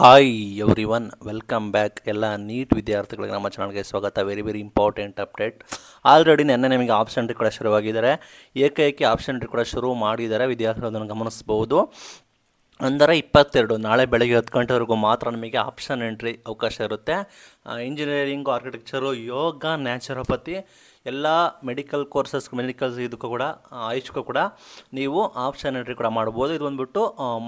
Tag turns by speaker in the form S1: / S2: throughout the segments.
S1: hi everyone welcome back ಎಲ್ಲ NEET ವಿದ್ಯಾರ್ಥಿಗಳಿಗೆ ನಮ್ಮ ಚಾನಲ್ಗೆ ಸ್ವಾಗತ very very important update already ನಿನ್ನೆ ನಿಮಗೆ ಆಪ್ಷನ್ ಕೂಡ ಶುರುವಾಗಿದ್ದಾರೆ ಏಕೈಕಿ ಆಪ್ಷನ್ ಕೂಡ ಶುರು ಮಾಡಿದ್ದಾರೆ ವಿದ್ಯಾರ್ಥಿಗಳು ಅದನ್ನು ಗಮನಿಸ್ಬೋದು ಅಂದರೆ ಇಪ್ಪತ್ತೆರಡು ನಾಳೆ ಬೆಳಗ್ಗೆ ಹತ್ತು ಗಂಟೆವರೆಗೂ ಮಾತ್ರ ನಿಮಗೆ ಆಪ್ಷನ್ ಎಂಟ್ರಿ ಅವಕಾಶ ಇರುತ್ತೆ ಇಂಜಿನಿಯರಿಂಗು ಆರ್ಕಿಟೆಕ್ಚರು ಯೋಗ ನ್ಯಾಚುರೋಪತಿ ಎಲ್ಲ ಮೆಡಿಕಲ್ ಕೋರ್ಸಸ್ ಮೆಡಿಕಲ್ಸ್ ಇದಕ್ಕೂ ಕೂಡ ಆಯುಷಕ್ಕೂ ಕೂಡ ನೀವು ಆಪ್ಷನ್ ಎಂಟ್ರಿ ಕೂಡ ಮಾಡ್ಬೋದು ಇದು ಬಂದುಬಿಟ್ಟು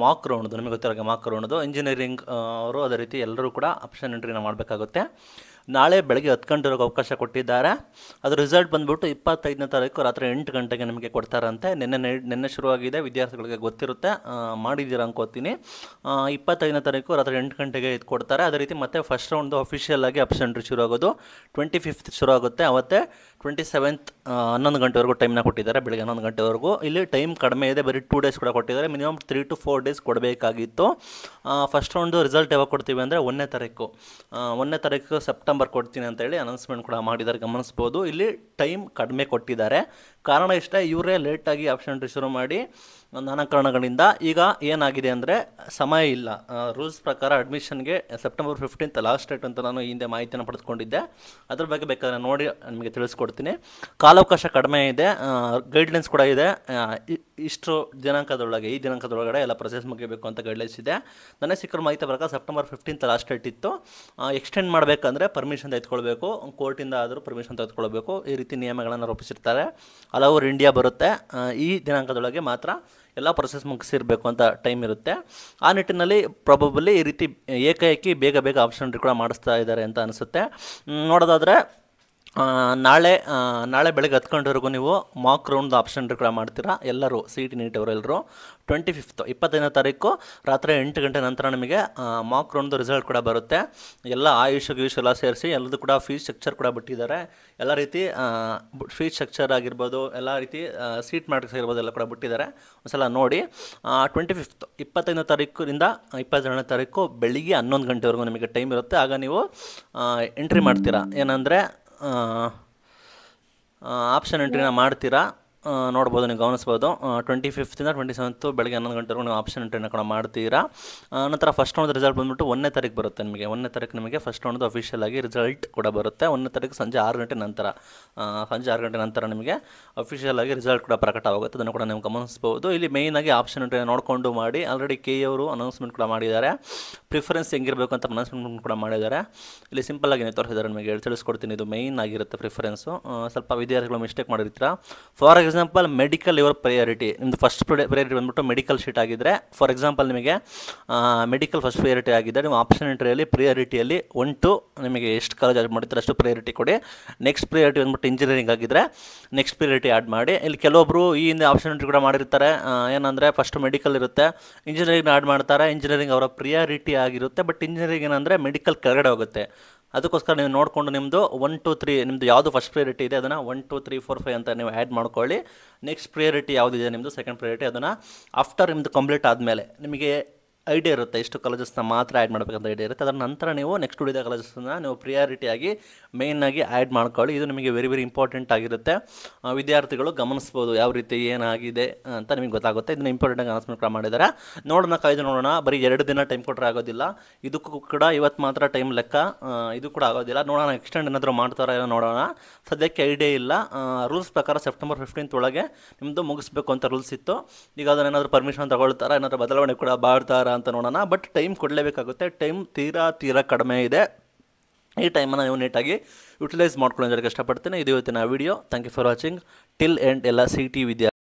S1: ಮಾಕ್ ರೌಂಡ್ದು ನಿಮಗೆ ಗೊತ್ತಿರೋ ಮಾಕ್ ರೌಂಡ್ದು ಇಂಜಿನಿಯರಿಂಗ್ ಅವರು ಅದೇ ರೀತಿ ಎಲ್ಲರೂ ಕೂಡ ಆಪ್ಷನ್ ಎಂಟ್ರಿನ ಮಾಡಬೇಕಾಗುತ್ತೆ ನಾಳೆ ಬೆಳಗ್ಗೆ ಹತ್ತು ಗಂಟೆವರೆಗೂ ಅವಕಾಶ ಕೊಟ್ಟಿದ್ದಾರೆ ಅದ್ರ ರಿಸಲ್ಟ್ ಬಂದುಬಿಟ್ಟು ಇಪ್ಪತ್ತೈದನೇ ತಾರೀಕು ರಾತ್ರಿ ಎಂಟು ಗಂಟೆಗೆ ನಿಮಗೆ ಕೊಡ್ತಾರಂತೆ ನಿನ್ನೆ ನಿನ್ನೆ ಶುರುವಾಗಿದೆ ವಿದ್ಯಾರ್ಥಿಗಳಿಗೆ ಗೊತ್ತಿರುತ್ತೆ ಮಾಡಿದ್ದೀರಾ ಅನ್ಕೋತೀನಿ ಇಪ್ಪತ್ತೈದನೇ ತಾರೀಕು ರಾತ್ರಿ ಎಂಟು ಗಂಟೆಗೆ ಇದು ಕೊಡ್ತಾರೆ ಅದೇ ರೀತಿ ಮತ್ತೆ ಫಸ್ಟ್ ರೌಂಡ್ದು ಅಫಿಷಿಯಲ್ ಆಗಿ ಆಪ್ಷನ್ ಎಂಟ್ರಿ ಶುರು ಆಗೋದು ಟ್ವೆಂಟಿ ಫಿಫ್ತ್ ಶುರು ಆಗುತ್ತೆ ಟ್ವೆಂಟಿ ಸೆವೆಂತ್ ಹನ್ನೊಂದು ಗಂಟೆವರೆಗೂ ಟೈಮ್ನ ಕೊಟ್ಟಿದ್ದಾರೆ ಬೆಳಗ್ಗೆ ಹನ್ನೊಂದು ಗಂಟೆವರೆಗೂ ಇಲ್ಲಿ ಟೈಮ್ ಕಡಿಮೆ ಇದೆ ಬರೀ ಟೂ ಡೇಸ್ ಕೂಡ ಕೊಟ್ಟಿದ್ದಾರೆ minimum three to four days ಕೊಡಬೇಕಾಗಿತ್ತು ಫಸ್ಟ್ ರೌಂಡು ರಿಸಲ್ಟ್ ಯಾವಾಗ ಕೊಡ್ತೀವಿ ಅಂದರೆ ಒಂದನೇ ತಾರೀಕು ಒಂದನೇ ತಾರೀಕು ಸೆಪ್ಟೆಂಬರ್ ಕೊಡ್ತೀನಿ ಅಂತೇಳಿ ಅನೌನ್ಸ್ಮೆಂಟ್ ಕೂಡ ಮಾಡಿದ್ದಾರೆ ಗಮನಿಸ್ಬೋದು ಇಲ್ಲಿ ಟೈಮ್ ಕಡಿಮೆ ಕೊಟ್ಟಿದ್ದಾರೆ ಕಾರಣ ಇಷ್ಟೇ ಇವರೇ ಲೇಟಾಗಿ ಆಪ್ಷನ್ ಶುರು ಮಾಡಿ ನಾನಾ ಕಾರಣಗಳಿಂದ ಈಗ ಏನಾಗಿದೆ ಅಂದರೆ ಸಮಯ ಇಲ್ಲ ರೂಲ್ಸ್ ಪ್ರಕಾರ ಅಡ್ಮಿಷನ್ಗೆ ಸೆಪ್ಟೆಂಬರ್ ಫಿಫ್ಟೀನ್ತ್ ಲಾಸ್ಟ್ ಡೇಟ್ ಅಂತ ನಾನು ಹಿಂದೆ ಮಾಹಿತಿಯನ್ನು ಪಡೆದುಕೊಂಡಿದ್ದೆ ಅದ್ರ ಬಗ್ಗೆ ಬೇಕಾದ್ರೆ ನೋಡಿ ನಿಮಗೆ ತಿಳಿಸ್ಕೊಡ್ತೀನಿ ಕಾಲಾವಕಾಶ ಕಡಿಮೆ ಇದೆ ಗೈಡ್ಲೈನ್ಸ್ ಕೂಡ ಇದೆ ಇಷ್ಟು ದಿನಾಂಕದೊಳಗೆ ಈ ದಿನಾಂಕದೊಳಗಡೆ ಎಲ್ಲ ಪ್ರೊಸೆಸ್ ಮುಗಿಬೇಕು ಅಂತ ಗೈಡ್ಲೈನ್ಸ್ ಇದೆ ನನಗೆ ಸಿಕ್ಕಿರೋ ಮಾಹಿತಿ ಪ್ರಕಾರ ಸೆಪ್ಟೆಂಬರ್ ಫಿಫ್ಟೀನ್ತ್ ಲಾಸ್ಟ್ ಡೇಟ್ ಇತ್ತು ಎಕ್ಸ್ಟೆಂಡ್ ಮಾಡಬೇಕಂದ್ರೆ ಪರ್ಮಿಷನ್ ತೆಗೆದುಕೊಳ್ಬೇಕು ಕೋರ್ಟಿಂದ ಆದರೂ ಪರ್ಮಿಷನ್ ತೆಗೆದುಕೊಳ್ಬೇಕು ಈ ರೀತಿ ನಿಯಮಗಳನ್ನು ರೂಪಿಸಿರ್ತಾರೆ ಆಲ್ ಓವರ್ ಇಂಡಿಯಾ ಬರುತ್ತೆ ಈ ದಿನಾಂಕದೊಳಗೆ ಮಾತ್ರ ಎಲ್ಲ ಪ್ರೊಸೆಸ್ ಮುಗಿಸಿರಬೇಕು ಅಂತ ಟೈಮ್ ಇರುತ್ತೆ ಆ ನಿಟ್ಟಿನಲ್ಲಿ ಪ್ರಾಬಬಲಿ ಈ ರೀತಿ ಏಕಾಏಕಿ ಬೇಗ ಬೇಗ ಆಪ್ಷನ್ ಕೂಡ ಮಾಡಿಸ್ತಾ ಇದ್ದಾರೆ ಅಂತ ಅನಿಸುತ್ತೆ ನೋಡೋದಾದರೆ ನಾಳೆ ನಾಳೆ ಬೆಳಗ್ಗೆ ಹತ್ಕೊಂಡವರೆಗೂ ನೀವು ಮಾಕ್ ರೌಂಡ್ ಆಪ್ಷನ್ ಕೂಡ ಮಾಡ್ತೀರಾ ಎಲ್ಲರೂ C T NEET twenty fifth ಇಪ್ಪತ್ತೈದನೇ ತಾರೀಕು ರಾತ್ರಿ ಎಂಟು ಗಂಟೆ ನಂತರ ನಿಮಗೆ ಮಾಕ್ ರೌಂಡ್ದು ರಿಸಲ್ಟ್ ಕೂಡ ಬರುತ್ತೆ ಎಲ್ಲ ಆಯುಷ್ ಗೀಯುಷ್ ಎಲ್ಲ ಸೇರಿಸಿ ಎಲ್ಲದೂ ಕೂಡ ಫೀಸ್ ಸ್ಟ್ರಕ್ಚರ್ ಕೂಡ ಬಿಟ್ಟಿದ್ದಾರೆ ಎಲ್ಲ ರೀತಿ ಫೀಸ್ ಸ್ಟ್ರಕ್ಚರ್ ಆಗಿರ್ಬೋದು ಎಲ್ಲ ರೀತಿ ಸೀಟ್ ಮ್ಯಾಟ್ರಿಕ್ಸ್ ಆಗಿರ್ಬೋದು ಎಲ್ಲ ಕೂಡ ಬಿಟ್ಟಿದ್ದಾರೆ ಒಂದ್ಸಲ ನೋಡಿ ಟ್ವೆಂಟಿ ಫಿಫ್ತ್ ಇಪ್ಪತ್ತೈದನೇ ತಾರೀಕಿಂದ ಇಪ್ಪತ್ತೆರಡನೇ ತಾರೀಕು ಬೆಳಿಗ್ಗೆ ಹನ್ನೊಂದು ಗಂಟೆವರೆಗೂ ನಿಮಗೆ ಟೈಮ್ ಇರುತ್ತೆ ಆಗ ನೀವು ಎಂಟ್ರಿ ಮಾಡ್ತೀರಾ ಏನಂದರೆ ಆಪ್ಷನ್ ಎಂಟ್ರಿನ ಮಾಡ್ತೀರಾ ನೋಡ್ಬೋದು ನೀವು ಗಮನಿಸ್ಬೋದು ಟ್ವೆಂಟಿ ಫಿಫ್ತಿಂದ ಟ್ವೆಂಟಿ ಸೆವೆಂತ್ ಬೆಳಗ್ಗೆ ಹನ್ನೊಂದು ಗಂಟೆವರೆಗೂ ನೀವು ಆಪ್ಷನ್ ಎಂಟ್ರಿನ ಕೂಡ ಮಾಡ್ತೀರಾ ನಂತರ ಫಸ್ಟ್ ರೌಂಡ್ ರಿಸಲ್ಟ್ ಬಂದುಬಿಟ್ಟು ಒಂದನೇ ತಾರೀಕು ಬರುತ್ತೆ ನಿಮಗೆ ಒಂದನೇ ತಾರೀಕು ನಿಮಗೆ ಫಸ್ಟ್ ರೌಂಡ್ ಅಫಿಷಿಯಲ್ ಆಗಿ ರಿಸಲ್ಟ್ ಕೂಡ ಬರುತ್ತೆ ಒಂದನೇ ತಾರೀಕು ಸಂಜೆ ಆರು ಗಂಟೆ ನಂತರ ಸಂಜೆ ಆರು ಗಂಟೆ ನಂತರ ನಿಮಗೆ ಅಫಿಷಿಯಲ್ ಆಗಿ ರಿಸಲ್ಟ್ ಕೂಡ ಪ್ರಕಟವಾಗುತ್ತೆ ಅದನ್ನು ಕೂಡ ನೀವು ಗಮನಿಸ್ಬೋದು ಇಲ್ಲಿ ಮೇಯ್ನಾಗಿ ಆಪ್ಷನ್ ಎಂಟ್ರಿನ ನೋಡಿಕೊಂಡು ಮಾಡಿ ಆಲ್ರೆಡಿ ಕೆ ಅವರು ಅನೌನ್ಸ್ಮೆಂಟ್ ಕೂಡ ಮಾಡಿದ್ದಾರೆ ಪ್ರಿಫರೆನ್ಸ್ ಹೆಂಗಿರಬೇಕು ಅಂತ ಅನೌನ್ಸ್ಮೆಂಟ್ ಕೂಡ ಮಾಡಿದ್ದಾರೆ ಇಲ್ಲಿ ಸಿಂಪಲ್ ಆಗಿ ತೋರಿಸಿದ್ದಾರೆ ನಿಮಗೆ ತಿಳಿಸ್ಕೊಡ್ತೀನಿ ಇದು ಮೇಯ್ನ್ ಆಗಿರುತ್ತೆ ಪ್ರಿಫರೆನ್ಸು ಸ್ವಲ್ಪ ವಿದ್ಯಾರ್ಥಿಗಳು ಮಿಸ್ಟೇಕ್ ಮಾಡಿರ್ತೀರಾ for example medical your priority ನಿಮ್ಮದು ಫಸ್ಟ್ ಪ್ರಯಾರಿಟಿ ಬಂದ್ಬಿಟ್ಟು ಮೆಡಿಕಲ್ ಶೀಟ್ ಆಗಿದ್ದರೆ ಫಾರ್ ಎಕ್ಸಾಂಪಲ್ ನಿಮಗೆ ಮೆಡಿಕಲ್ ಫಸ್ಟ್ ಪ್ರಿಯಾರಿಟಿ ಆಗಿದ್ದರೆ ನಿಮ್ಮ ಆಪ್ಷನ್ ಎಂಟ್ರಿಯಲ್ಲಿ ಪ್ರಿಯಾರಿಟಿಯಲ್ಲಿ ಒನ್ ಟು ನಿಮಗೆ ಎಷ್ಟು ಕಾಲೇಜ್ ಆ್ಯಡ್ ಮಾಡಿದ್ರೆ ಅಷ್ಟು ಪ್ರಿಯಾರಿಟಿ ಕೊಡಿ ನೆಕ್ಸ್ಟ್ ಪ್ರಿಯಾರಿಟಿ ಬಂದ್ಬಿಟ್ಟು ಇಂಜಿನಿಯರಿಂಗ್ ಆಗಿದ್ದರೆ ನೆಕ್ಸ್ಟ್ ಪ್ರಿಯಾರಿಟಿ ಆ್ಯಡ್ ಮಾಡಿ ಇಲ್ಲಿ ಕೆಲವೊಬ್ಬರು ಈ ಹಿಂದೆ ಆಪ್ಷನ್ ಎಂಟ್ರಿ ಕೂಡ ಮಾಡಿರ್ತಾರೆ ಏನಂದರೆ ಫಸ್ಟ್ ಮೆಡಿಕಲ್ ಇರುತ್ತೆ ಇಂಜಿನಿಯರಿಂಗ್ ಆ್ಯಡ್ ಮಾಡ್ತಾರೆ ಇಂಜಿನಿಯರಿಂಗ್ ಅವರ ಪ್ರಿಯಾರಿಟಿ ಆಗಿರುತ್ತೆ ಬಟ್ ಇಂಜಿನಿಯರಿಂಗ್ ಏನಂದರೆ ಮೆಡಿಕಲ್ ಕೆಳಗಡೆ ಹೋಗುತ್ತೆ ಅದಕ್ಕೋಸ್ಕರ ನೀವು ನೋಡಿಕೊಂಡು ನಿಮ್ಮದು ಒನ್ ಟು ತ್ರೀ ನಿಮ್ಮದು ಯಾವುದು ಫಸ್ಟ್ ಪ್ರಿಯೋರಿಟಿ ಇದೆ ಅದನ್ನು one two three four five ಅಂತ ನೀವು ಆ್ಯಡ್ ಮಾಡ್ಕೊಳ್ಳಿ ನೆಕ್ಸ್ಟ್ ಪ್ರಿಯೋರಿಟಿ ಯಾವುದಿದೆ ನಿಮ್ಮದು ಸೆಕೆಂಡ್ ಪ್ರಿಯೋರಿಟಿ ಅದನ್ನು ಆಫ್ಟರ್ ನಿಮ್ಮದು ಕಂಪ್ಲೀಟ್ ಆದಮೇಲೆ ನಿಮಗೆ ಐಡಿಯಾ ಇರುತ್ತೆ ಇಷ್ಟು ಕಾಲೇಜಸ್ನ ಮಾತ್ರ ಆ್ಯಡ್ ಮಾಡಬೇಕಂತ ಐಡಿಯಾ ಇರುತ್ತೆ ಅದರ ನಂತರ ನೀವು ನೆಕ್ಸ್ಟ್ ಉಳಿದ ಕಾಲೇಜಸ್ನ ನೀವು ಪ್ರಿಯಾರಿಟಿಯಾಗಿ ಮೇಯ್ನಾಗಿ ಆ್ಯಡ್ ಮಾಡ್ಕೊಳ್ಳಿ ಇದು ನಿಮಗೆ ವೆರಿ ವೆರಿ ಇಂಪಾರ್ಟೆಂಟ್ ಆಗಿರುತ್ತೆ ವಿದ್ಯಾರ್ಥಿಗಳು ಗಮನಿಸ್ಬೋದು ಯಾವ ರೀತಿ ಏನಾಗಿದೆ ಅಂತ ನಿಮಗೆ ಗೊತ್ತಾಗುತ್ತೆ ಇದನ್ನು ಆಗಿ ಅನೌನ್ಸ್ಮೆಂಟ್ ಮಾಡಿದ್ದಾರೆ ನೋಡೋಣ ಕಾಯ್ದು ನೋಡೋಣ ಬರೀ ಎರಡು ದಿನ ಟೈಮ್ ಕೊಟ್ಟರೆ ಆಗೋದಿಲ್ಲ ಇದಕ್ಕೂ ಕೂಡ ಇವತ್ತು ಮಾತ್ರ ಟೈಮ್ ಲೆಕ್ಕ ಇದು ಕೂಡ ಆಗೋದಿಲ್ಲ ನೋಡೋಣ ಎಕ್ಸ್ಟೆಂಡ್ ಏನಾದರೂ ಮಾಡ್ತಾರೋ ಏನೋ ನೋಡೋಣ ಸದ್ಯಕ್ಕೆ ಐಡಿಯಾ ಇಲ್ಲ ರೂಲ್ಸ್ ಪ್ರಕಾರ ಸೆಪ್ಟೆಂಬರ್ ಫಿಫ್ಟೀನ್ತ್ ಒಳಗೆ ನಿಮ್ಮದು ಮುಗಿಸ್ಬೇಕು ಅಂತ ರೂಲ್ಸ್ ಇತ್ತು ಈಗ ಅದನ್ನ ಏನಾದರೂ ಪರ್ಮಿಷನ್ ತಗೊಳ್ತಾರೆ ಏನಾದರೂ ಬದಲಾವಣೆ ಕೂಡ ಬಾಳ್ತಾರೆ ಅಂತ ನೋಡೋಣ ಬಟ್ ಟೈಮ್ ಕೊಡಲೇಬೇಕಾಗುತ್ತೆ ಟೈಮ್ ತೀರಾ ತೀರಾ ಕಡಿಮೆ ಇದೆ ಈ ಟೈಮನ್ನು ನೀವು ನೀಟಾಗಿ ಯುಟಿಲೈಸ್ ಮಾಡ್ಕೊಳ್ಳೋದಕ್ಕೆ ಇಷ್ಟಪಡ್ತೀನಿ ಇದು ಇವತ್ತಿನ video thank you for watching till end ಎಲ್ಲ ಸಿ ಟಿ